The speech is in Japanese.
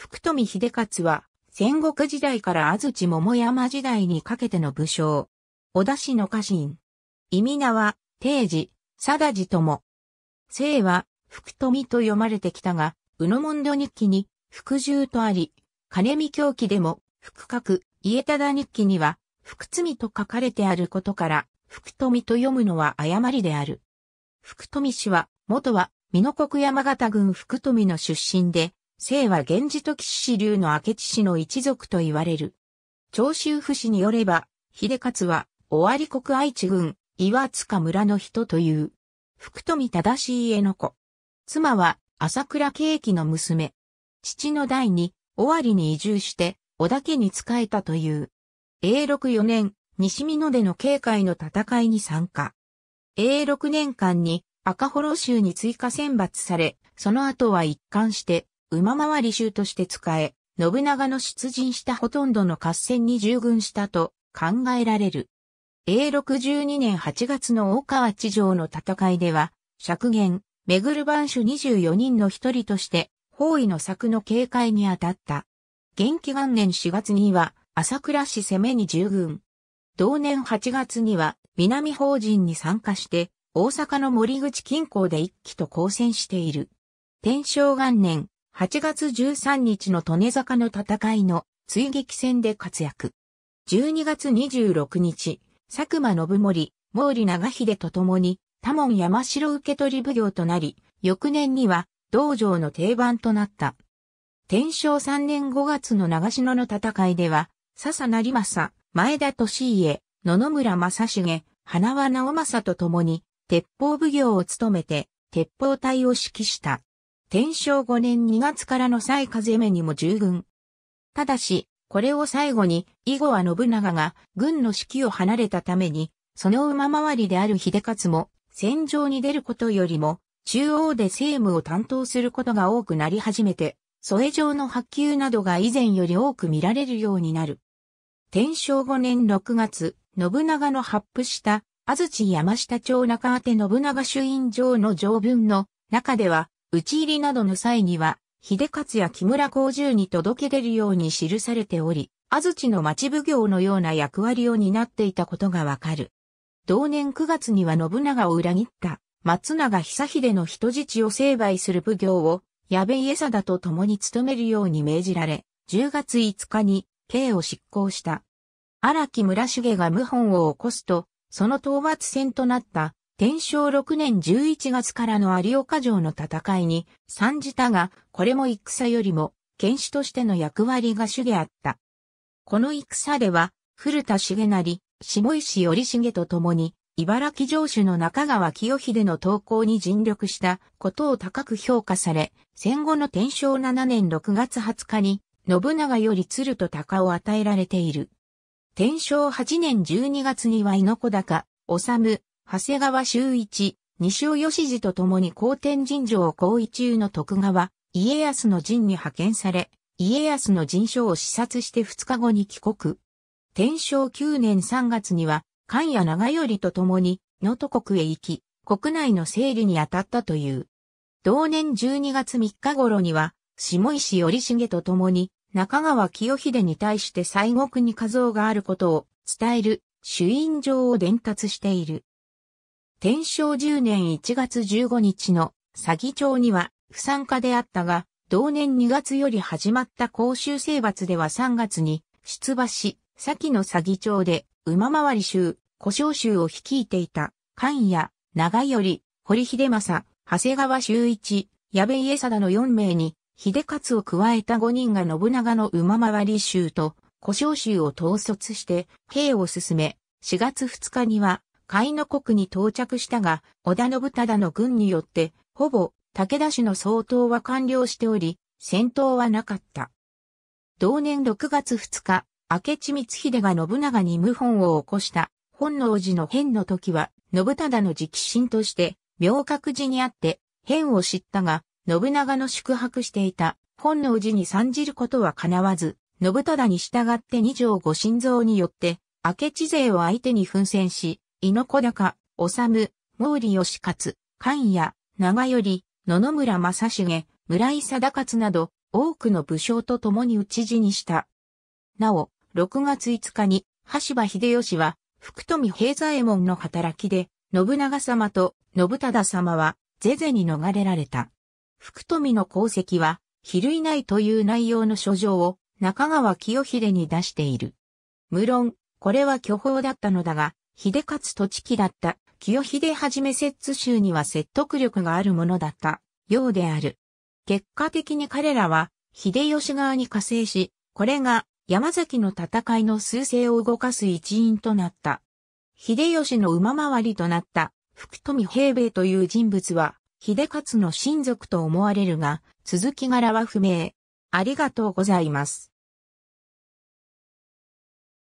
福富秀勝は、戦国時代から安土桃山時代にかけての武将。小田氏の家臣。意味名は、定治、貞治とも。姓は、福富と読まれてきたが、宇野門戸日記に、福獣とあり、金見狂気でも、福格、家忠日記には、福罪と書かれてあることから、福富と読むのは誤りである。福富氏は、元は、美濃国山形郡福富の出身で、姓は源氏時氏流の明智氏の一族と言われる。長州府氏によれば、秀勝は、尾張国愛知郡、岩塚村の人という、福富正しい家の子。妻は、朝倉景気の娘。父の代に、尾張に移住して、織田家に仕えたという。永禄4年、西美濃での警戒の戦いに参加。永禄年間に、赤幌州に追加選抜され、その後は一貫して、馬回り衆として使え、信長の出陣したほとんどの合戦に従軍したと考えられる。永禄12年8月の大川地上の戦いでは、釈元、めぐる番主24人の一人として、包囲の策の警戒に当たった。元気元年4月には、朝倉市攻めに従軍。同年8月には、南法人に参加して、大阪の森口近郊で一気と交戦している。天正元年、8月13日の利根坂の戦いの追撃戦で活躍。12月26日、佐久間信盛、毛利長秀と共に、多門山城受取奉行となり、翌年には道場の定番となった。天正3年5月の長篠の戦いでは、笹成政、前田利家、野々村正重、花輪直政と共に、鉄砲奉行を務めて、鉄砲隊を指揮した。天正5年2月からの再風目にも従軍。ただし、これを最後に、以後は信長が軍の指揮を離れたために、その馬回りである秀勝も、戦場に出ることよりも、中央で政務を担当することが多くなり始めて、添え状の発給などが以前より多く見られるようになる。天正5年6月、信長の発布した、安土山下町中宛信長主院城の条文の中では、討ち入りなどの際には、秀勝や木村光十に届け出るように記されており、安土の町奉行のような役割を担っていたことがわかる。同年9月には信長を裏切った松永久秀の人質を成敗する奉行を矢部家貞と共に務めるように命じられ、10月5日に刑を執行した。荒木村重が謀反を起こすと、その討伐戦となった天正6年11月からの有岡城の戦いに参じたが、これも戦よりも、剣士としての役割が主であった。この戦では、古田重成、下石頼重と共に、茨城城主の中川清秀の投稿に尽力したことを高く評価され、戦後の天正7年6月20日に、信長より鶴と鷹を与えられている。天正8年12月には猪子高、治、長谷川修一、西尾義治と共に皇天神城を行為中の徳川、家康の陣に派遣され、家康の陣所を視察して2日後に帰国。天正9年3月には、関谷長頼と共に、能登国へ行き、国内の整理に当たったという。同年12月3日頃には、下石頼重と共に、中川清秀に対して西国に画像があることを伝える、主因状を伝達している。天正10年1月15日の詐欺町には不参加であったが、同年2月より始まった公衆征伐では3月に出馬し、先の詐欺町で馬回り衆、故障衆を率いていた、菅谷、長頼、堀秀政、長谷川修一、矢部家貞の4名に、秀勝を加えた5人が信長の馬回り衆と、故障衆を統率して、兵を進め、4月2日には、甲斐の国に到着したが、織田信忠の軍によって、ほぼ武田氏の総統は完了しており、戦闘はなかった。同年6月2日、明智光秀が信長に謀反を起こした本能寺の変の時は、信忠の直進として、明覚寺にあって、変を知ったが、信長の宿泊していた本能寺に参じることは叶わず、信忠に従って二条御心臓によって、明智勢を相手に奮戦し、猪子高、治、毛利義勝、菅谷、長頼、野々村正重、村井貞勝など、多くの武将と共に討ち死にした。なお、6月5日に、橋場秀吉は、福富平左衛門の働きで、信長様と信忠様は、ゼゼに逃れられた。福富の功績は、比類ないという内容の書状を、中川清秀に出している。無論、これは巨峰だったのだが、秀勝栃木だった、清秀はじめ摂津州には説得力があるものだった、ようである。結果的に彼らは、秀吉側に加勢し、これが山崎の戦いの数勢を動かす一因となった。秀吉の馬回りとなった福富平米という人物は、秀勝の親族と思われるが、続き柄は不明。ありがとうございます。